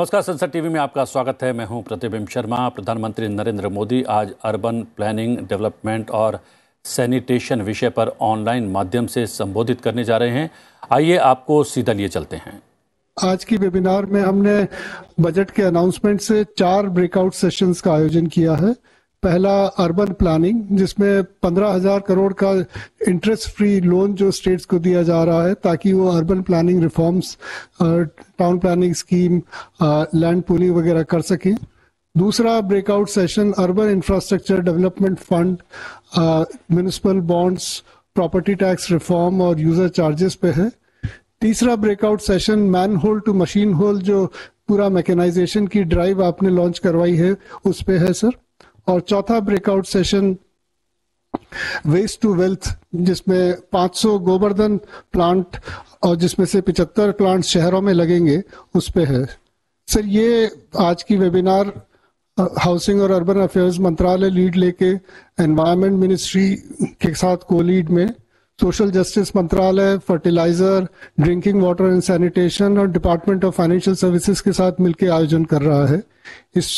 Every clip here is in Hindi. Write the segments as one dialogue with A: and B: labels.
A: नमस्कार संसद
B: टीवी में आपका स्वागत है मैं हूं प्रतिबिंब शर्मा प्रधानमंत्री नरेंद्र मोदी आज अर्बन प्लानिंग डेवलपमेंट और सैनिटेशन विषय पर ऑनलाइन माध्यम से संबोधित करने जा रहे हैं आइए आपको सीधा लिए चलते हैं
A: आज की वेबिनार में हमने बजट के अनाउंसमेंट से चार ब्रेकआउट सेशंस का आयोजन किया है पहला अर्बन प्लानिंग जिसमें पंद्रह हजार करोड़ का इंटरेस्ट फ्री लोन जो स्टेट्स को दिया जा रहा है ताकि वो urban planning reforms town planning scheme land pooling वगैरह कर सकें दूसरा breakout session urban infrastructure development fund municipal bonds property tax reform और यूजर चार्जेस पे है तीसरा breakout session manhole to machine hole जो पूरा मैकेनाइजेशन की ड्राइव आपने लॉन्च करवाई है उस पे है सर और चौथा breakout session waste to wealth जिसमें 500 गोवर्धन प्लांट और जिसमें से 75 प्लांट शहरों में लगेंगे उस पर है सर ये आज की वेबिनार हाउसिंग और अर्बन अफेयर्स मंत्रालय लीड लेके एनवायरनमेंट मिनिस्ट्री के साथ को लीड में सोशल जस्टिस मंत्रालय fertilizer drinking water and sanitation और डिपार्टमेंट ऑफ फाइनेंशियल सर्विसेज के साथ मिलकर आयोजन कर रहा है इस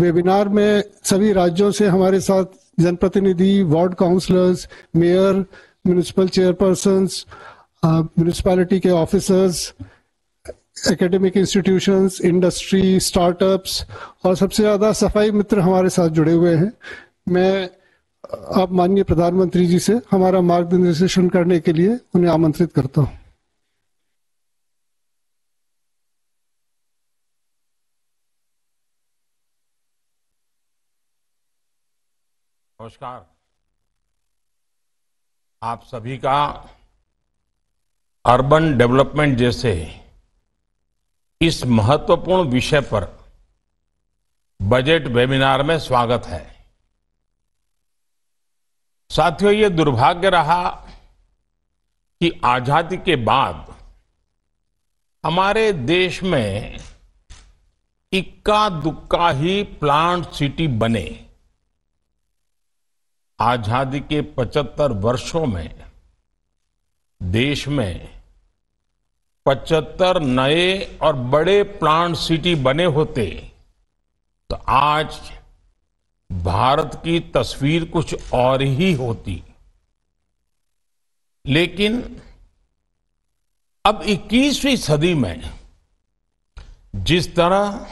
A: वेबिनार में सभी राज्यों से हमारे साथ जनप्रतिनिधि ward councillors mayor municipal chairperson municipality के officers academic institutions industry startups और सबसे ज़्यादा सफाई मित्र हमारे साथ जुड़े हुए हैं मैं आप माननीय प्रधानमंत्री जी से हमारा मार्गदर्शन करने के लिए उन्हें आमंत्रित करता हूं
B: नमस्कार आप सभी का अर्बन डेवलपमेंट जैसे इस महत्वपूर्ण विषय पर बजट वेबिनार में स्वागत है साथियों ये दुर्भाग्य रहा कि आजादी के बाद हमारे देश में इक्का दुक्का ही प्लांट सिटी बने आजादी के 75 वर्षों में देश में 75 नए और बड़े प्लांट सिटी बने होते तो आज भारत की तस्वीर कुछ और ही होती लेकिन अब 21वीं सदी में जिस तरह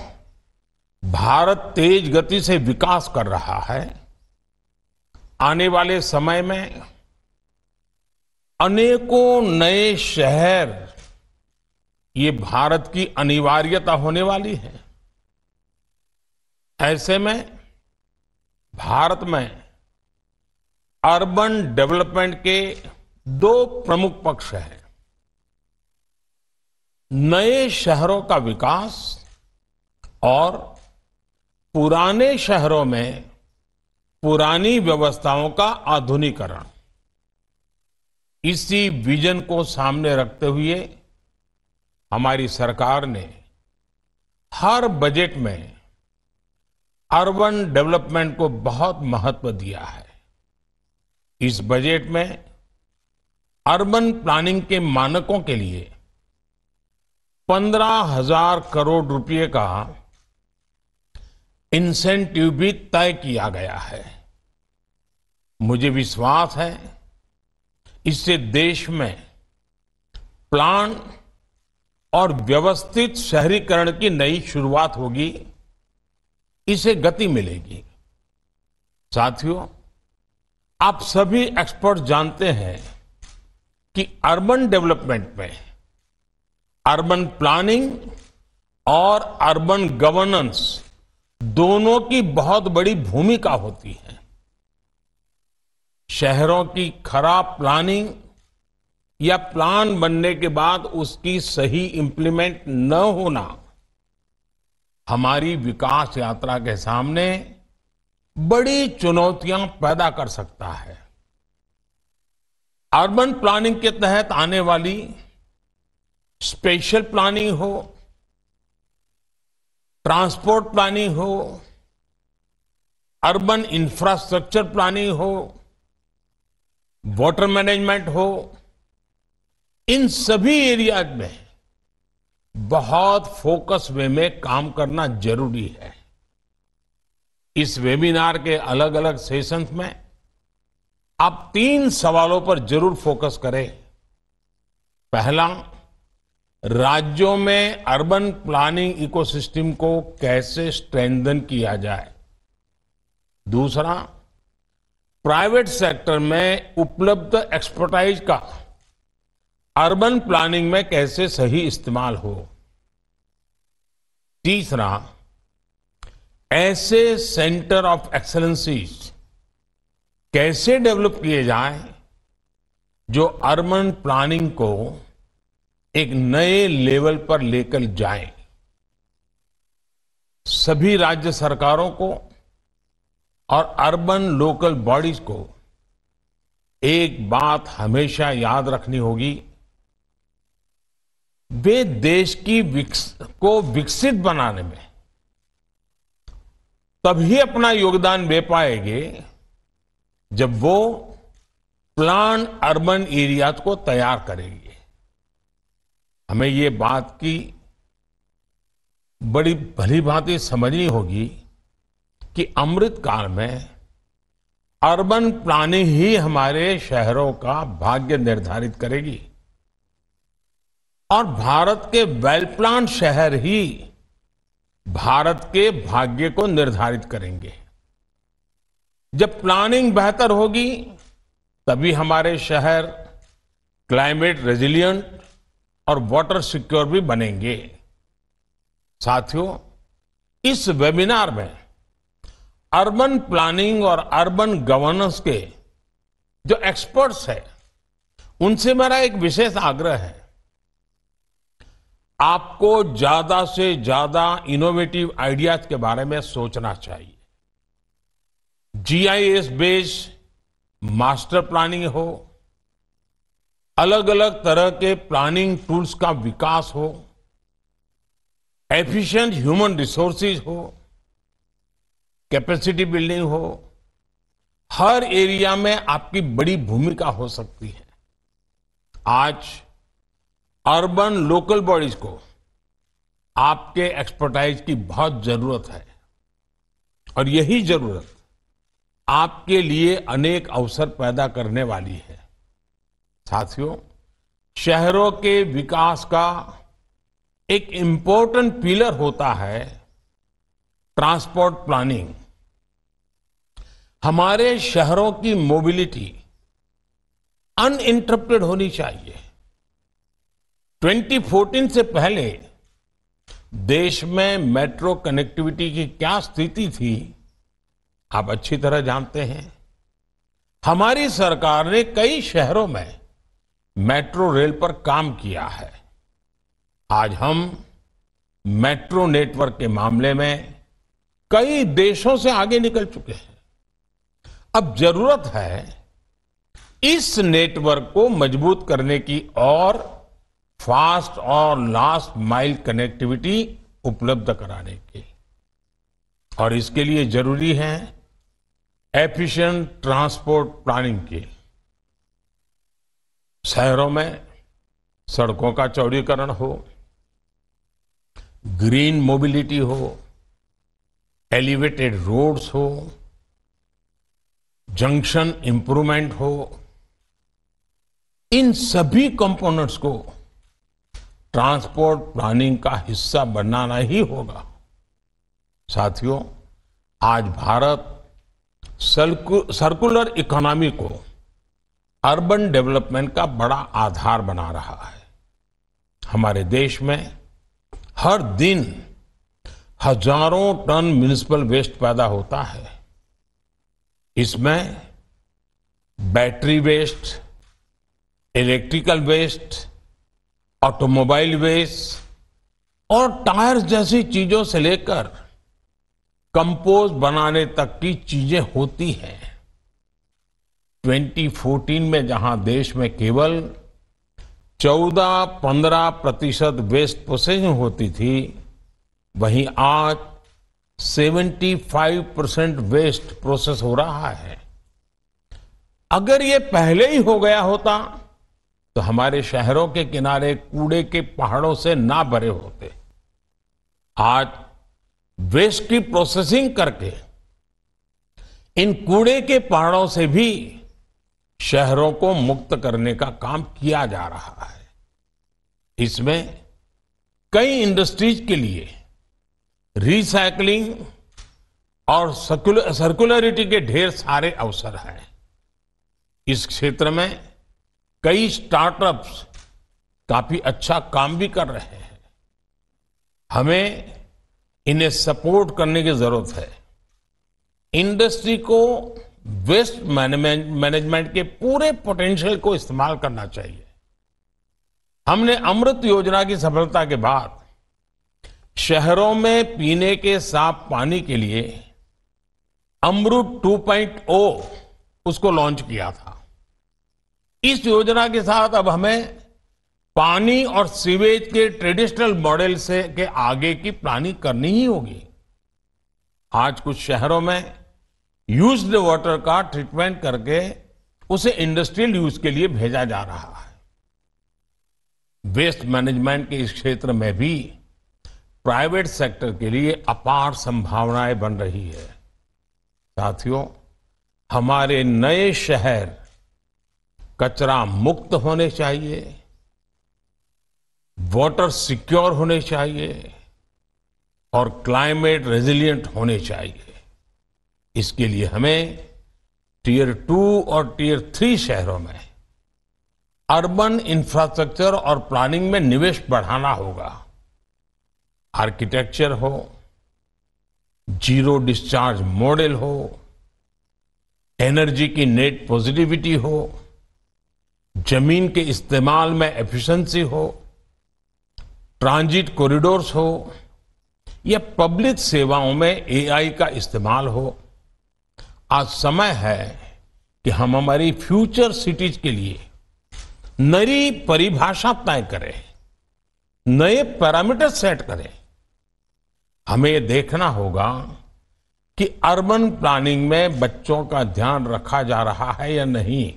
B: भारत तेज गति से विकास कर रहा है आने वाले समय में अनेकों नए शहर ये भारत की अनिवार्यता होने वाली है ऐसे में भारत में अर्बन डेवलपमेंट के दो प्रमुख पक्ष हैं नए शहरों का विकास और पुराने शहरों में पुरानी व्यवस्थाओं का आधुनिकरण इसी विजन को सामने रखते हुए हमारी सरकार ने हर बजट में अर्बन डेवलपमेंट को बहुत महत्व दिया है इस बजट में अर्बन प्लानिंग के मानकों के लिए पंद्रह हजार करोड़ रुपए का इंसेंटिव भी तय किया गया है मुझे विश्वास है इससे देश में प्लान और व्यवस्थित शहरीकरण की नई शुरुआत होगी इसे गति मिलेगी साथियों आप सभी एक्सपर्ट जानते हैं कि अर्बन डेवलपमेंट में अर्बन प्लानिंग और अर्बन गवर्नेंस दोनों की बहुत बड़ी भूमिका होती है शहरों की खराब प्लानिंग या प्लान बनने के बाद उसकी सही इंप्लीमेंट न होना हमारी विकास यात्रा के सामने बड़ी चुनौतियां पैदा कर सकता है अर्बन प्लानिंग के तहत आने वाली स्पेशल प्लानिंग हो ट्रांसपोर्ट प्लानिंग हो अर्बन इंफ्रास्ट्रक्चर प्लानिंग हो वाटर मैनेजमेंट हो इन सभी एरियाज में बहुत फोकस वे में काम करना जरूरी है इस वेबिनार के अलग अलग सेशंस में आप तीन सवालों पर जरूर फोकस करें पहला राज्यों में अर्बन प्लानिंग इकोसिस्टम को कैसे स्ट्रेंथन किया जाए दूसरा प्राइवेट सेक्टर में उपलब्ध एक्सपर्टाइज का अर्बन प्लानिंग में कैसे सही इस्तेमाल हो तीसरा ऐसे सेंटर ऑफ एक्सलेंसीज कैसे डेवलप किए जाए जो अर्बन प्लानिंग को एक नए लेवल पर लेकर जाए सभी राज्य सरकारों को और अर्बन लोकल बॉडीज को एक बात हमेशा याद रखनी होगी वे देश की विक्स, को विकसित बनाने में तभी अपना योगदान दे पाएंगे जब वो प्लान अर्बन एरियाज को तैयार करेंगे हमें ये बात की बड़ी भली भांति समझनी होगी कि अमृत काल में अर्बन प्लानिंग ही हमारे शहरों का भाग्य निर्धारित करेगी और भारत के वेल प्लान शहर ही भारत के भाग्य को निर्धारित करेंगे जब प्लानिंग बेहतर होगी तभी हमारे शहर क्लाइमेट रेजिलियंट और वाटर सिक्योर भी बनेंगे साथियों इस वेबिनार में अर्बन प्लानिंग और अर्बन गवर्नेंस के जो एक्सपर्ट्स हैं उनसे मेरा एक विशेष आग्रह है आपको ज्यादा से ज्यादा इनोवेटिव आइडियाज के बारे में सोचना चाहिए जीआईएस बेस्ड मास्टर प्लानिंग हो अलग अलग तरह के प्लानिंग टूल्स का विकास हो एफिशिएंट ह्यूमन रिसोर्सेज हो कैपेसिटी बिल्डिंग हो हर एरिया में आपकी बड़ी भूमिका हो सकती है आज अर्बन लोकल बॉडीज को आपके एक्सपर्टाइज की बहुत जरूरत है और यही जरूरत आपके लिए अनेक अवसर पैदा करने वाली है साथियों शहरों के विकास का एक इम्पोर्टेंट पिलर होता है ट्रांसपोर्ट प्लानिंग हमारे शहरों की मोबिलिटी अनइंटरप्टेड होनी चाहिए 2014 से पहले देश में मेट्रो कनेक्टिविटी की क्या स्थिति थी आप अच्छी तरह जानते हैं हमारी सरकार ने कई शहरों में मेट्रो रेल पर काम किया है आज हम मेट्रो नेटवर्क के मामले में कई देशों से आगे निकल चुके हैं अब जरूरत है इस नेटवर्क को मजबूत करने की और फास्ट और लास्ट माइल कनेक्टिविटी उपलब्ध कराने की और इसके लिए जरूरी है एफिशिएंट ट्रांसपोर्ट प्लानिंग के शहरों में सड़कों का चौड़ीकरण हो ग्रीन मोबिलिटी हो एलिवेटेड रोड्स हो जंक्शन इंप्रूवमेंट हो इन सभी कंपोनेंट्स को ट्रांसपोर्ट प्लानिंग का हिस्सा बनाना ही होगा साथियों आज भारत सर्कुलर इकोनॉमी को अर्बन डेवलपमेंट का बड़ा आधार बना रहा है हमारे देश में हर दिन हजारों टन म्यूनिसिपल वेस्ट पैदा होता है इसमें battery waste electrical waste automobile waste और टायर्स जैसी चीजों से लेकर कंपोज बनाने तक की चीजें होती हैं 2014 में जहां देश में केवल 14-15 प्रतिशत वेस्ट प्रोसेसिंग होती थी वहीं आज 75 परसेंट वेस्ट प्रोसेस हो रहा है अगर ये पहले ही हो गया होता तो हमारे शहरों के किनारे कूड़े के पहाड़ों से ना भरे होते आज वेस्ट की प्रोसेसिंग करके इन कूड़े के पहाड़ों से भी शहरों को मुक्त करने का काम किया जा रहा है इसमें कई इंडस्ट्रीज के लिए रिसाइकलिंग और सर्कुलरिटी के ढेर सारे अवसर हैं इस क्षेत्र में कई स्टार्टअप्स काफी अच्छा काम भी कर रहे हैं हमें इन्हें सपोर्ट करने की जरूरत है इंडस्ट्री को वेस्ट मैनेजमेंट के पूरे पोटेंशियल को इस्तेमाल करना चाहिए हमने अमृत योजना की सफलता के बाद शहरों में पीने के साफ पानी के लिए अमृत 2.0 उसको लॉन्च किया था इस योजना के साथ अब हमें पानी और सीवेज के ट्रेडिशनल मॉडल से के आगे की प्लानिंग करनी ही होगी आज कुछ शहरों में यूज्ड वाटर का ट्रीटमेंट करके उसे इंडस्ट्रियल यूज के लिए भेजा जा रहा है वेस्ट मैनेजमेंट के इस क्षेत्र में भी प्राइवेट सेक्टर के लिए अपार संभावनाएं बन रही है साथियों हमारे नए शहर कचरा मुक्त होने चाहिए वाटर सिक्योर होने चाहिए और क्लाइमेट रेजिलिएंट होने चाहिए इसके लिए हमें टीयर टू और टीयर थ्री शहरों में अर्बन इंफ्रास्ट्रक्चर और प्लानिंग में निवेश बढ़ाना होगा आर्किटेक्चर हो जीरो डिस्चार्ज मॉडल हो एनर्जी की नेट पॉजिटिविटी हो जमीन के इस्तेमाल में एफिशिएंसी हो ट्रांजिट कॉरिडोर्स हो या पब्लिक सेवाओं में एआई का इस्तेमाल हो आज समय है कि हम हमारी फ्यूचर सिटीज के लिए नई परिभाषा तय करें नए पैरामीटर सेट करें हमें देखना होगा कि अर्बन प्लानिंग में बच्चों का ध्यान रखा जा रहा है या नहीं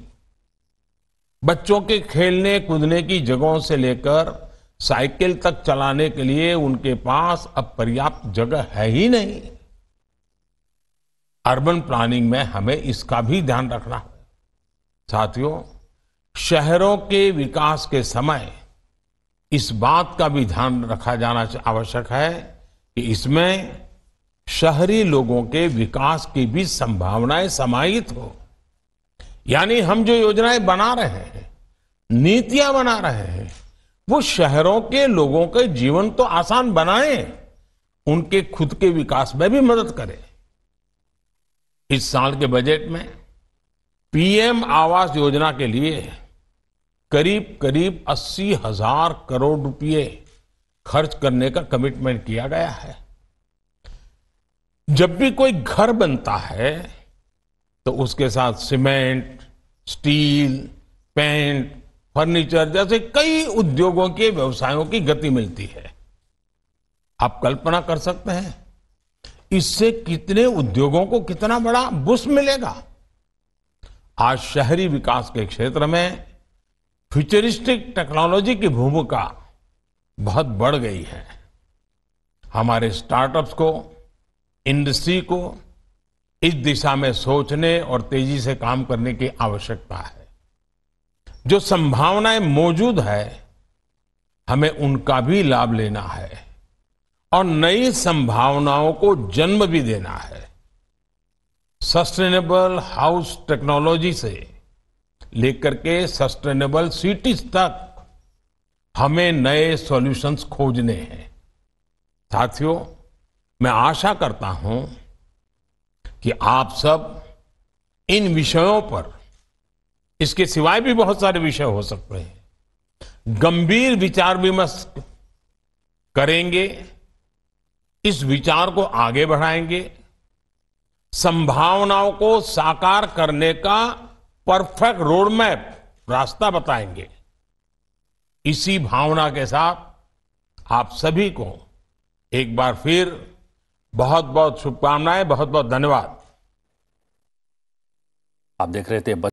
B: बच्चों के खेलने कूदने की जगहों से लेकर साइकिल तक चलाने के लिए उनके पास अब पर्याप्त जगह है ही नहीं अर्बन प्लानिंग में हमें इसका भी ध्यान रखना है साथियों शहरों के विकास के समय इस बात का भी ध्यान रखा जाना आवश्यक है कि इसमें शहरी लोगों के विकास की भी संभावनाएं समाहित हो यानी हम जो योजनाएं बना रहे हैं नीतियां बना रहे हैं वो शहरों के लोगों के जीवन तो आसान बनाए उनके खुद के विकास में भी मदद करें इस साल के बजट में पीएम आवास योजना के लिए करीब करीब अस्सी हजार करोड़ रुपए खर्च करने का कमिटमेंट किया गया है जब भी कोई घर बनता है तो उसके साथ सीमेंट स्टील पेंट फर्नीचर जैसे कई उद्योगों के व्यवसायों की गति मिलती है आप कल्पना कर सकते हैं इससे कितने उद्योगों को कितना बड़ा बुश मिलेगा आज शहरी विकास के क्षेत्र में फ्यूचरिस्टिक टेक्नोलॉजी की भूमिका बहुत बढ़ गई है हमारे स्टार्टअप्स को इंडस्ट्री को इस दिशा में सोचने और तेजी से काम करने की आवश्यकता है जो संभावनाएं मौजूद है हमें उनका भी लाभ लेना है और नई संभावनाओं को जन्म भी देना है सस्टेनेबल हाउस टेक्नोलॉजी से लेकर के सस्टेनेबल सिटीज तक हमें नए सॉल्यूशंस खोजने हैं साथियों मैं आशा करता हूं कि आप सब इन विषयों पर इसके सिवाय भी बहुत सारे विषय हो सकते हैं गंभीर विचार विमर्श करेंगे इस विचार को आगे बढ़ाएंगे संभावनाओं को साकार करने का परफेक्ट रोड मैप रास्ता बताएंगे इसी भावना के साथ आप सभी को एक बार फिर बहुत
A: बहुत शुभकामनाएं बहुत बहुत धन्यवाद आप देख रहे थे